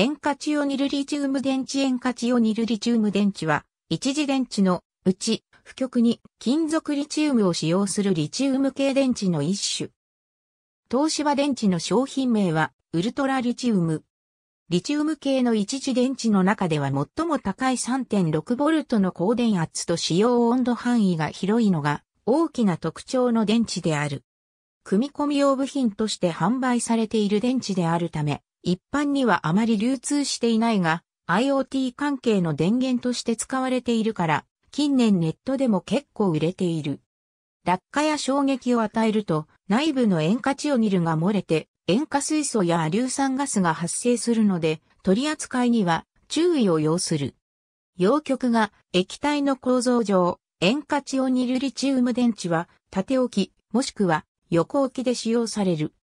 塩化チオニルリチウム電池塩化チオニルリチウム電池は、一次電池のうち、負極に金属リチウムを使用するリチウム系電池の一種。東芝電池の商品名は、ウルトラリチウム。リチウム系の一次電池の中では最も高い 3.6V の高電圧と使用温度範囲が広いのが大きな特徴の電池である。組み込み用部品として販売されている電池であるため、一般にはあまり流通していないが、IoT 関係の電源として使われているから、近年ネットでも結構売れている。落下や衝撃を与えると、内部の塩化チオニルが漏れて、塩化水素や硫酸ガスが発生するので、取り扱いには注意を要する。陽極が液体の構造上、塩化チオニルリチウム電池は縦置き、もしくは横置きで使用される。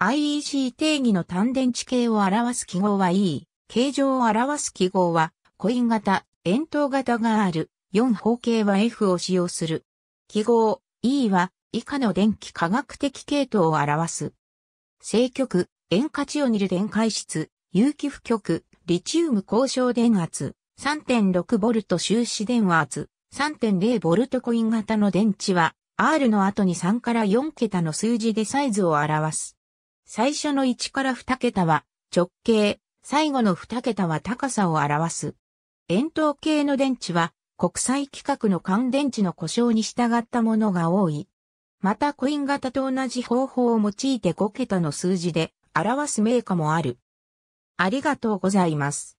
IEC 定義の単電池系を表す記号は E、形状を表す記号は、コイン型、円筒型がある、4方形は F を使用する。記号 E は、以下の電気科学的系統を表す。正極、塩化チオニル電解質、有機負極、リチウム交渉電圧、3.6V 終支電圧、3.0V コイン型の電池は、R の後に3から4桁の数字でサイズを表す。最初の1から2桁は直径、最後の2桁は高さを表す。円筒形の電池は国際規格の乾電池の故障に従ったものが多い。またコイン型と同じ方法を用いて5桁の数字で表すメーカーもある。ありがとうございます。